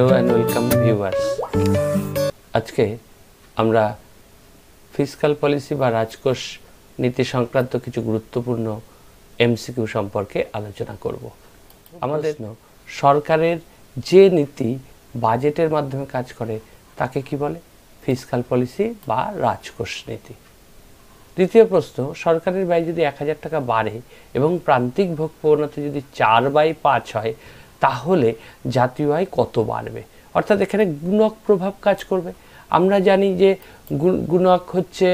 hello and welcome viewers আজকে আমরা fiscal policy বা রাজকোষ নীতি সংক্রান্ত কিছু গুরুত্বপূর্ণ এমসিকিউ সম্পর্কে আলোচনা করব আমাদের সরকারের যে নীতি বাজেটের মাধ্যমে কাজ করে তাকে কি বলে ফিসকাল পলিসি বা রাজকোষ নীতি দ্বিতীয় প্রশ্ন সরকারের ব্যয় যদি এক হাজার টাকা বাড়ে এবং প্রান্তিক ভোগ প্রবণতা যদি চার বাই পাঁচ হয় তাহলে জাতীয় আয় কত বাড়বে অর্থাৎ এখানে গুণক প্রভাব কাজ করবে আমরা জানি যে গুণক হচ্ছে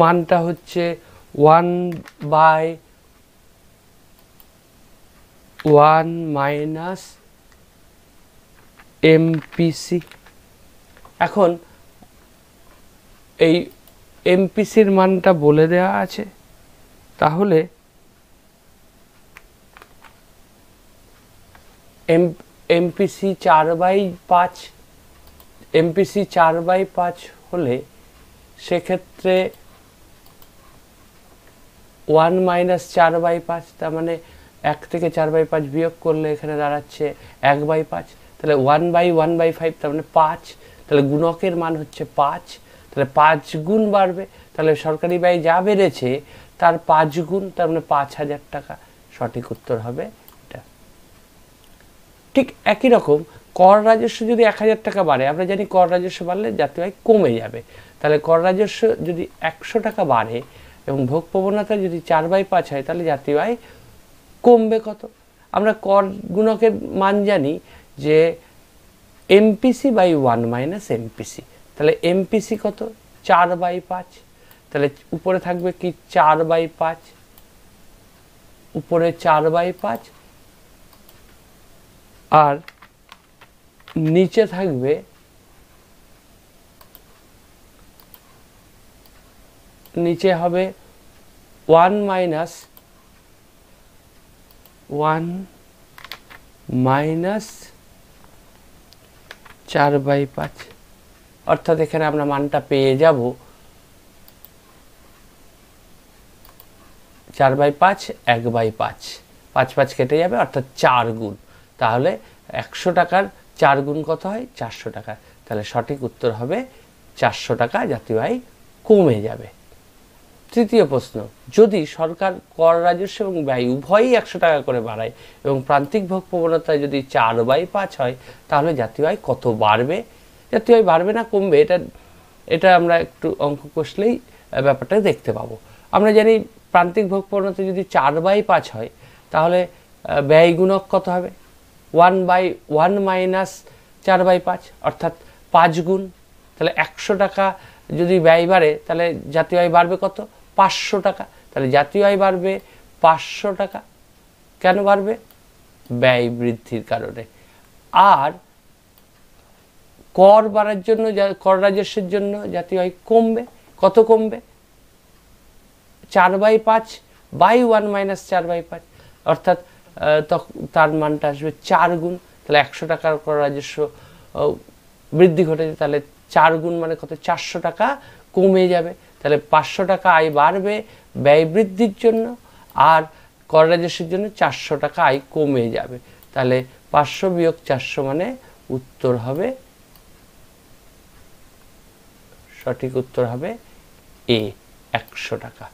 মানটা হচ্ছে one by one minus MPC এখন এই এমপিসির মানটা বলে দেওয়া আছে তাহলে এম एम पी सी चार बाई পাঁচ এমপিসি চার বাই পাঁচ হলে সেক্ষেত্রে ওয়ান মাইনাস চার বাই পাঁচ তার মানে এক থেকে চার বাই পাঁচ বিয়োগ করলে এখানে দাঁড়াচ্ছে এক বাই পাঁচ তাহলে one by one by five তার মানে পাঁচ তাহলে গুণকের মান হচ্ছে পাঁচ তাহলে পাঁচ গুণ বাড়বে তাহলে সরকারি ব্যয় যা বেড়েছে তার পাঁচ গুণ তার মানে পাঁচ হাজার টাকা সঠিক উত্তর হবে ঠিক একই রকম কর রাজস্ব যদি এক হাজার টাকা বাড়ে আমরা জানি কর রাজস্ব বাড়লে আয় কমে যাবে তাহলে কর রাজস্ব যদি একশো টাকা বাড়ে এবং ভোগ প্রবণতা যদি চার বাই পাঁচ হয় তাহলে আয় কমবে কত আমরা কর গুণকের মান জানি যে MPC by one minus MPC তাহলে এমপিসি কত চার বাই পাঁচ তাহলে উপরে থাকবে কি চার বাই পাঁচ উপরে চার বাই পাঁচ r नीचे থাকবে নিচে হবে 1 - 1 - 4/5 অর্থাৎ এখানে আমরা মানটা পেয়ে যাব 4/5 1/5 5 5 কেটে যাবে अर्थात 4 गु তাহলে একশো টাকার চার গুণ কত হয় চারশো টাকা তাহলে সঠিক উত্তর হবে চারশো টাকা যাত্রীবাহী কমে যাবে তৃতীয় প্রশ্ন যদি সরকার কর রাজস্ব এবং ব্যয় উভয়ই একশো টাকা করে বাড়ায় এবং প্রান্তিক ভোগ প্রবণতায় যদি চার বাই পাঁচ হয় তাহলে যাত্রীবাহী কত বাড়বে যাত্রীবাহী বাড়বে না কমবে এটা এটা আমরা একটু অঙ্ক কষলেই ব্যাপারটা দেখতে পাবো আমরা জানি প্রান্তিক ভোগ প্রবণতা যদি চার বাই পাঁচ হয় তাহলে ব্যয় গুণক কত হবে ওয়ান বাই ওয়ান মাইনাস চার বাই পাঁচ অর্থাৎ পাঁচ গুণ তাহলে একশো টাকা যদি ব্যয় বাড়ে তাহলে জাতীয় আয় বাড়বে কত পাঁচশো টাকা তাহলে জাতীয় আয় বাড়বে পাঁচশো টাকা কেন বাড়বে ব্যয় বৃদ্ধির কারণে আর কর বাড়ার জন্য কর রাজস্বের জন্য জাতীয় আয় কমবে কত কমবে চার বাই পাঁচ বাই ওয়ান মাইনাস চার বাই পাঁচ অর্থাৎ তার মানটা আসবে চার গুণ তাহলে একশো টাকার কর রাজস্ব বৃদ্ধি ঘটেছে তাহলে চার গুণ মানে কত চারশো টাকা কমে যাবে তাহলে পাঁচশো টাকা আয় বাড়বে ব্যয় বৃদ্ধির জন্য আর কর রাজস্বের জন্য চারশো টাকা আয় কমে যাবে তাহলে পাঁচশো বিয়োগ চারশো মানে উত্তর হবে সঠিক উত্তর হবে এ একশো টাকা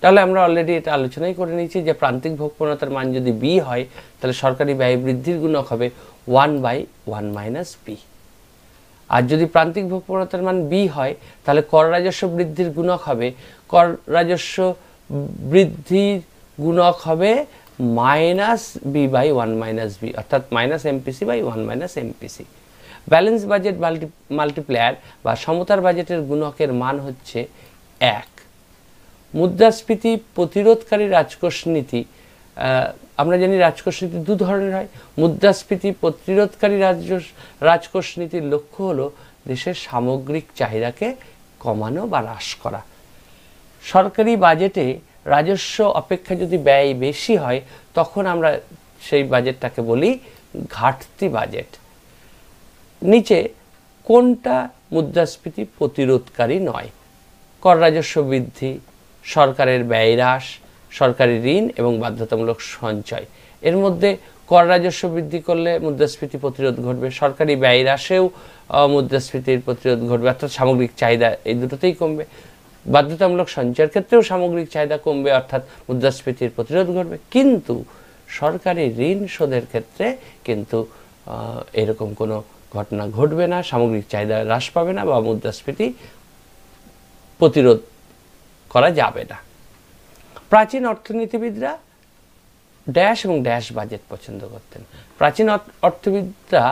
তাহলে আমরা অলরেডি এটা আলোচনাই করে নিয়েছি যে প্রান্তিক ভোগপ্রণতার মান যদি বি হয় তাহলে সরকারি ব্যয় বৃদ্ধির গুণক হবে one by one minus B আর যদি প্রান্তিক ভোগপ্রণতার মান বি হয় তাহলে কর রাজস্ব বৃদ্ধির গুণক হবে কর রাজস্ব বৃদ্ধির গুণক হবে minus B by one minus B অর্থাৎ minus MPC by one minus MPC balance budget multi multiplier বা সমতার বাজেটের গুণকের মান হচ্ছে এক মুদ্রাস্ফীতি প্রতিরোধকারী রাজকোষ নীতি আমরা জানি রাজকোষ নীতি দু ধরনের হয় মুদ্রাস্ফীতি প্রতিরোধকারী রাজকোষ রাজকোষ নীতির লক্ষ্য হলো দেশের সামগ্রিক চাহিদাকে কমানো বা হ্রাস করা সরকারি বাজেটে রাজস্ব অপেক্ষা যদি ব্যয় বেশি হয় তখন আমরা সেই বাজেটটাকে বলি ঘাটতি বাজেট নিচে কোনটা মুদ্রাস্ফীতি প্রতিরোধকারী নয় কর রাজস্ব বৃদ্ধি সরকারের ব্যয় হ্রাস সরকারি ঋণ এবং বাধ্যতামূলক সঞ্চয় এর মধ্যে কর রাজস্ব বৃদ্ধি করলে মুদ্রাস্ফীতি প্রতিরোধ ঘটবে সরকারি ব্যয় হ্রাসেও মুদ্রাস্ফীতির প্রতিরোধ ঘটবে অর্থাৎ সামগ্রিক চাহিদা এই দুটোতেই কমবে বাধ্যতামূলক সঞ্চয়ের ক্ষেত্রেও সামগ্রিক চাহিদা কমবে অর্থাৎ মুদ্রাস্ফীতির প্রতিরোধ ঘটবে কিন্তু সরকারি ঋণ শোধের ক্ষেত্রে কিন্তু এরকম কোনো ঘটনা ঘটবে না সামগ্রিক চাহিদা হ্রাস পাবে না বা মুদ্রাস্ফীতি প্রতিরোধ করা যাবে না প্রাচীন অর্থনীতিবিদরা ড্যাশ এবং ড্যাশ বাজেট পছন্দ করতেন প্রাচীন অর্থবিদরা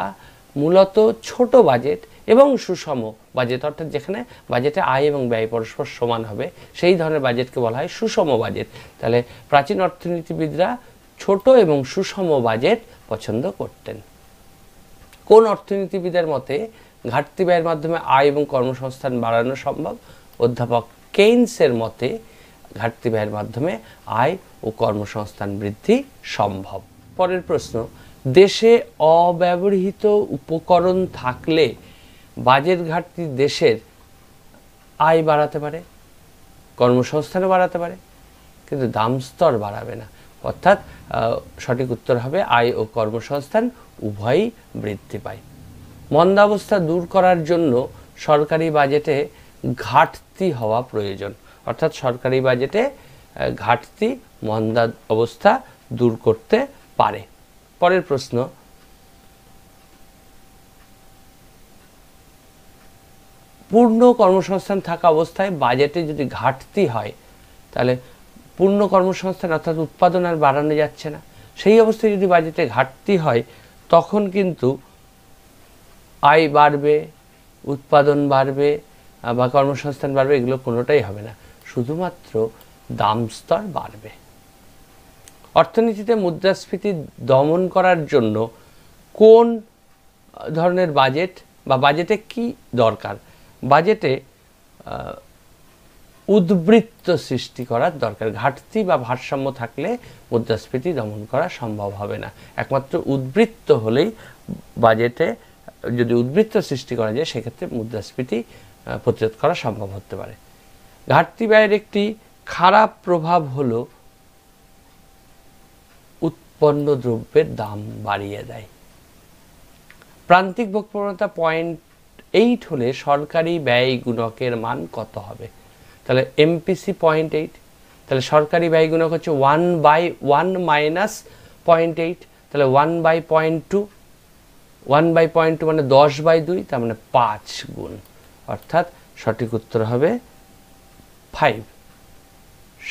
মূলত ছোট বাজেট এবং সুষম বাজেট অর্থাৎ যেখানে বাজেটে আয় এবং ব্যয় পরস্পর সমান হবে সেই ধরনের বাজেটকে বলা হয় সুষম বাজেট তাহলে প্রাচীন অর্থনীতিবিদরা ছোট এবং সুষম বাজেট পছন্দ করতেন কোন অর্থনীতিবিদের মতে ঘাটতি ব্যয়ের মাধ্যমে আয় এবং কর্মসংস্থান বাড়ানো সম্ভব অধ্যাপক কেইনসের মতে ঘাটতি ব্যয়ের মাধ্যমে আয় ও কর্মসংস্থান বৃদ্ধি সম্ভব পরের প্রশ্ন দেশে অব্যবহৃত উপকরণ থাকলে বাজেট ঘাটতি দেশের আয় বাড়াতে পারে কর্মসংস্থানও বাড়াতে পারে কিন্তু দাম স্তর বাড়াবে না অর্থাৎ সঠিক উত্তর হবে আয় ও কর্মসংস্থান উভয়ই বৃদ্ধি পায় মন্দাবস্থা দূর করার জন্য সরকারি বাজেটে ঘাটতি হওয়া প্রয়োজন অর্থাৎ সরকারি বাজেটে ঘাটতি মন্দা অবস্থা দূর করতে পারে পরের প্রশ্ন পূর্ণ কর্মসংস্থান থাকা অবস্থায় বাজেটে যদি ঘাটতি হয় তাহলে পূর্ণ কর্মসংস্থান অর্থাৎ উৎপাদন আর বাড়ানো যাচ্ছে না সেই অবস্থায় যদি বাজেটে ঘাটতি হয় তখন কিন্তু আয় বাড়বে উৎপাদন বাড়বে বা কর্মসংস্থান বাড়বে এগুলো কোনোটাই হবে না শুধুমাত্র দাম স্তর বাড়বে অর্থনীতিতে মুদ্রাস্ফীতি দমন করার জন্য কোন ধরনের বাজেট বা বাজেটে কি দরকার বাজেটে উদ্বৃত্ত সৃষ্টি করার দরকার ঘাটতি বা ভারসাম্য থাকলে মুদ্রাস্ফীতি দমন করা সম্ভব হবে না একমাত্র উদ্বৃত্ত হলেই বাজেটে যদি উদ্বৃত্ত সৃষ্টি করা যায় সেক্ষেত্রে মুদ্রাস্ফীতি প্রতিরোধ করা সম্ভব হতে পারে ঘাটতি ব্যয়ের একটি খারাপ প্রভাব হল উৎপন্ন দ্রব্যের দাম বাড়িয়ে দেয় প্রান্তিক প্রবণতা পয়েন্ট এইট হলে সরকারি ব্যয় গুণকের মান কত হবে তাহলে এমপিসি পয়েন্ট এইট তাহলে সরকারি ব্যয় গুণক হচ্ছে one by one minus point eight তাহলে one by point two one by point two মানে দশ বাই দুই তার মানে পাঁচ গুণ অর্থাৎ সঠিক উত্তর হবে ফাইভ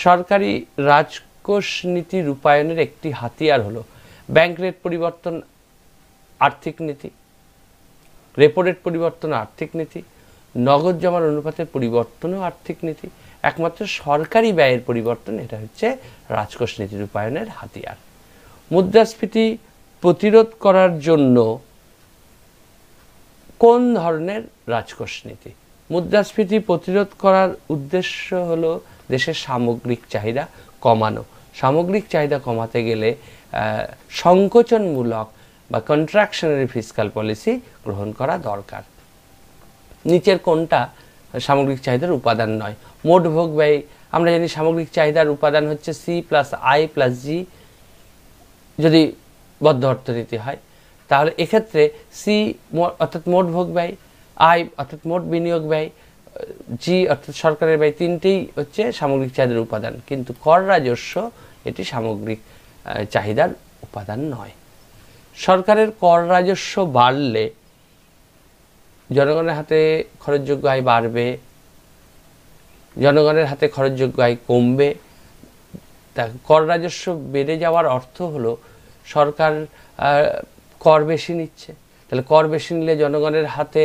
সরকারি রাজকোষ নীতি রূপায়ণের একটি হাতিয়ার হলো ব্যাংক রেট পরিবর্তন আর্থিক নীতি রেপো রেট পরিবর্তন আর্থিক নীতি নগদ জমার অনুপাতের পরিবর্তনও আর্থিক নীতি একমাত্র সরকারি ব্যয়ের পরিবর্তন এটা হচ্ছে রাজকোষ নীতি রূপায়ণের হাতিয়ার মুদ্রাস্ফীতি প্রতিরোধ করার জন্য কোন ধরনের রাজকোষ নীতি মুদ্রাস্ফীতি প্রতিরোধ করার উদ্দেশ্য হলো দেশের সামগ্রিক চাহিদা কমানো সামগ্রিক চাহিদা কমাতে গেলে সংকোচনমূলক বা কন্ট্রাকশনারি ফিসকাল পলিসি গ্রহণ করা দরকার নিচের কোনটা সামগ্রিক চাহিদার উপাদান নয় মোট ভোগ ব্যয় আমরা জানি সামগ্রিক চাহিদার উপাদান হচ্ছে C plus I plus G যদি বদ্ধ অর্থনীতি হয় তাহলে এক্ষেত্রে সি অর্থাৎ মোট ভোগ ব্যয় আয় অর্থাৎ মোট বিনিয়োগ ব্যয় জি অর্থাৎ সরকারের ব্যয় তিনটেই হচ্ছে সামগ্রিক চাহিদার উপাদান কিন্তু কর রাজস্ব এটি সামগ্রিক চাহিদার উপাদান নয় সরকারের কর রাজস্ব বাড়লে জনগণের হাতে খরচযোগ্য আয় বাড়বে জনগণের হাতে খরচযোগ্য আয় কমবে তা কর রাজস্ব বেড়ে যাওয়ার অর্থ হলো সরকার কর বেশি নিচ্ছে তাহলে কর বেশি নিলে জনগণের হাতে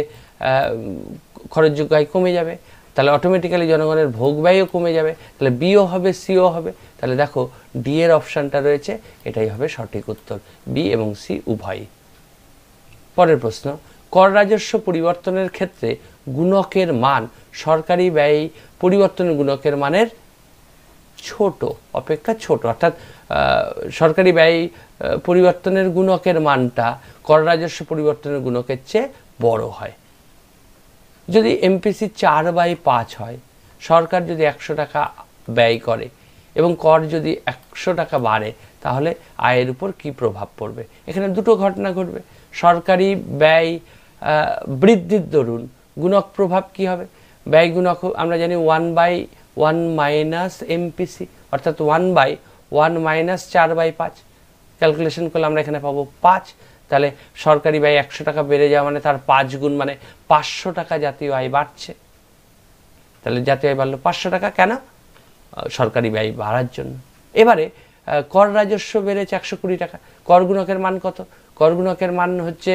খরচ আয় কমে যাবে তাহলে অটোমেটিক্যালি জনগণের ভোগ ব্যয়ও কমে যাবে তাহলে বিও হবে সিও হবে তাহলে দেখো ডি এর অপশানটা রয়েছে এটাই হবে সঠিক উত্তর বি এবং সি উভয় পরের প্রশ্ন কর রাজস্ব পরিবর্তনের ক্ষেত্রে গুণকের মান সরকারি ব্যয় পরিবর্তন গুণকের মানের ছোট অপেক্ষা ছোট অর্থাৎ সরকারি ব্যয় পরিবর্তনের গুণকের মানটা কর রাজস্ব পরিবর্তনের গুণকের চেয়ে বড় হয় যদি এমপিসি চার বাই পাঁচ হয় সরকার যদি একশো টাকা ব্যয় করে এবং কর যদি একশো টাকা বাড়ে তাহলে আয়ের উপর কি প্রভাব পড়বে এখানে দুটো ঘটনা ঘটবে সরকারি ব্যয় বৃদ্ধির দরুন গুণক প্রভাব কি হবে ব্যয় গুণক আমরা জানি one by one minus MPC অর্থাৎ ওয়ান বাই ওয়ান মাইনাস চার বাই পাঁচ ক্যালকুলেশন করলে আমরা এখানে পাবো পাঁচ তাহলে সরকারি ব্যয় একশো টাকা বেড়ে যাওয়া মানে তার পাঁচ গুণ মানে পাঁচশো টাকা জাতীয় আয় বাড়ছে তাহলে জাতীয় আয় বাড়লো পাঁচশো টাকা কেন সরকারি ব্যয় বাড়ার জন্য এবারে কর রাজস্ব বেড়েছে একশো কুড়ি টাকা কর গুণকের মান কত কর গুণকের মান হচ্ছে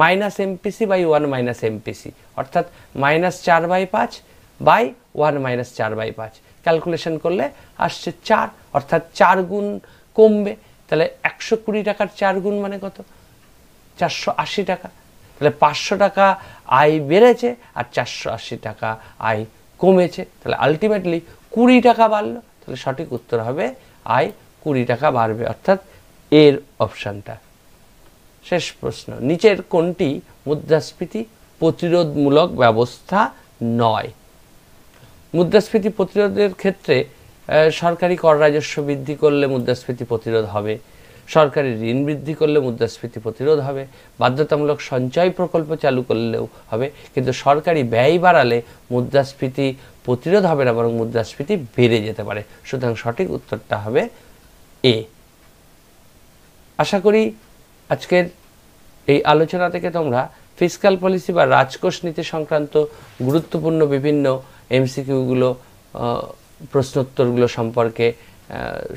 minus MPC by one minus MPC অর্থাৎ মাইনাস চার বাই পাঁচ বাই ওয়ান মাইনাস চার বাই পাঁচ ক্যালকুলেশন করলে আসছে চার অর্থাৎ চার গুণ কমবে তাহলে একশো কুড়ি টাকার চার গুণ মানে কত চারশো আশি টাকা তাহলে পাঁচশো টাকা আয় বেড়েছে আর চারশো আশি টাকা আয় কমেছে তাহলে আলটিমেটলি কুড়ি টাকা বাড়লো তাহলে সঠিক উত্তর হবে আয় কুড়ি টাকা বাড়বে অর্থাৎ এর অপশানটা শেষ প্রশ্ন নিচের কোনটি মুদ্রাস্ফীতি প্রতিরোধমূলক ব্যবস্থা নয় মুদ্রাস্ফীতি প্রতিরোধের ক্ষেত্রে সরকারি কর রাজস্ব বৃদ্ধি করলে মুদ্রাস্ফীতি প্রতিরোধ হবে সরকারি ঋণ বৃদ্ধি করলে মুদ্রাস্ফীতি প্রতিরোধ হবে বাধ্যতামূলক সঞ্চয় প্রকল্প চালু করলেও হবে কিন্তু সরকারি ব্যয় বাড়ালে মুদ্রাস্ফীতি প্রতিরোধ হবে না বরং মুদ্রাস্ফীতি বেড়ে যেতে পারে সুতরাং সঠিক উত্তরটা হবে এ আশা করি আজকের এই আলোচনা থেকে তোমরা ফিসকাল পলিসি বা রাজকোষ নীতি সংক্রান্ত গুরুত্বপূর্ণ বিভিন্ন এমসিকিউগুলো প্রশ্নোত্তরগুলো সম্পর্কে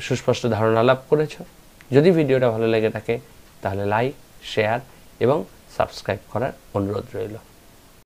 সুস্পষ্ট ধারণা লাভ করেছ যদি ভিডিওটা ভালো লেগে থাকে তাহলে লাইক শেয়ার এবং সাবস্ক্রাইব করার অনুরোধ রইল